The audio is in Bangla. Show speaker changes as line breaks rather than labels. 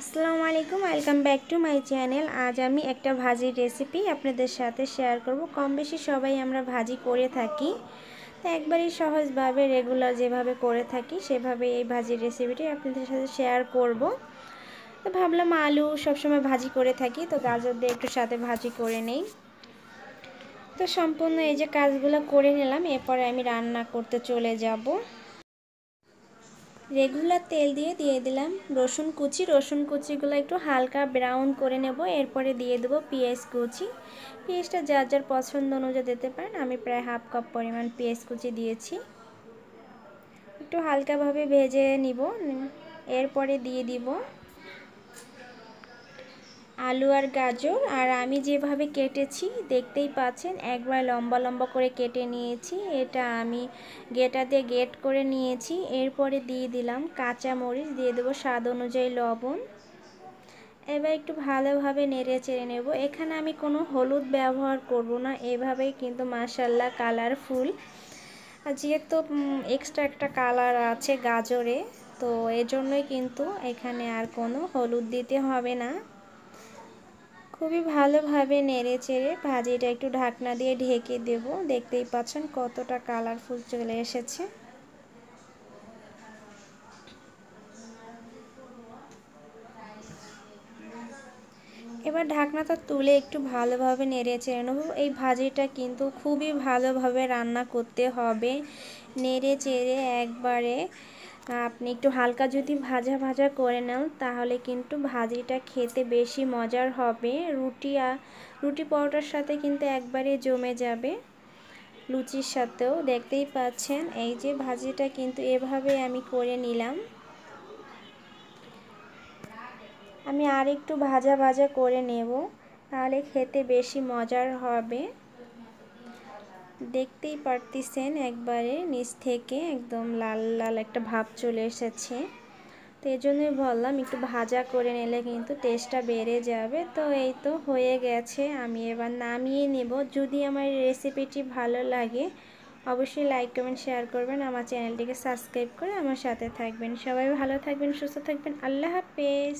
আসসালামু আলাইকুম welcome back to my channel আজ আমি একটা ভাজির রেসিপি আপনাদের সাথে শেয়ার করব কম বেশি সবাই আমরা ভাজি করে থাকি তো একবারই সহজভাবে রেগুলার যেভাবে করে থাকি সেভাবে এই ভাজির রেসিপিটি আপনাদের সাথে শেয়ার করব তো ভাবলাম আলু সবসময় ভাজি করে থাকি তো গাজর দিয়ে একটু সাথে ভাজি করে নেই তো সম্পূর্ণ এই যে কাজগুলো করে নিলাম এরপরে আমি রান্না করতে চলে যাবো রেগুলার তেল দিয়ে দিয়ে দিলাম রসুন কুচি রসুন কুচিগুলো একটু হালকা ব্রাউন করে নেব এরপরে দিয়ে দেবো পেঁয়াজ কুচি পেঁয়াজটা যার যার পছন্দ অনুযায়ী দিতে পারেন আমি প্রায় হাফ কাপ পরিমাণ পেঁয়াজ কুচি দিয়েছি একটু হালকাভাবে ভেজে নিব এরপরে দিয়ে দিব আলু আর গাজর আর আমি যেভাবে কেটেছি দেখতেই পাচ্ছেন একবার লম্বা লম্বা করে কেটে নিয়েছি এটা আমি গেটা দিয়ে গেট করে নিয়েছি এরপরে দিয়ে দিলাম কাঁচা মরিচ দিয়ে দেবো স্বাদ অনুযায়ী লবণ এবার একটু ভালোভাবে নেড়ে চেড়ে নেব এখানে আমি কোনো হলুদ ব্যবহার করব না এভাবেই কিন্তু মাসাল্লা কালারফুল যেহেতু এক্সট্রা একটা কালার আছে গাজরে তো এজন্যই কিন্তু এখানে আর কোনো হলুদ দিতে হবে না খুবই ভালোভাবে নেড়ে চেড়ে ভাজিটা একটু ঢাকনা দিয়ে ঢেকে দেব দেখতেই পাচ্ছেন কতটা কালারফুল চলে এসেছে এবার ঢাকনাটা তুলে একটু ভালোভাবে নেড়ে চেড়ে নেব এই ভাজিটা কিন্তু খুবই ভালোভাবে রান্না করতে হবে নেড়ে চেড়ে একবারে আপনি একটু হালকা যদি ভাজা ভাজা করে নেন তাহলে কিন্তু ভাজিটা খেতে বেশি মজার হবে রুটি রুটি পরোটার সাথে কিন্তু একবারে জমে যাবে লুচির সাথেও দেখতেই পাচ্ছেন এই যে ভাজিটা কিন্তু এভাবে আমি করে নিলাম আমি আর একটু ভাজা ভাজা করে নেব তাহলে খেতে বেশি মজার হবে দেখতেই পারতেছেন একবারে নিচ থেকে একদম লাল লাল একটা ভাব চলে এসেছে তো এই জন্যই বললাম একটু ভাজা করে নিলে কিন্তু টেস্টটা বেড়ে যাবে তো এই তো হয়ে গেছে আমি এবার নামিয়ে নেব যদি আমার রেসিপিটি ভালো লাগে অবশ্যই লাইক কমেন্ট শেয়ার করবেন আমার চ্যানেলটিকে সাবস্ক্রাইব করে আমার সাথে থাকবেন সবাই ভালো থাকবেন সুস্থ থাকবেন আল্লাহ হাফেজ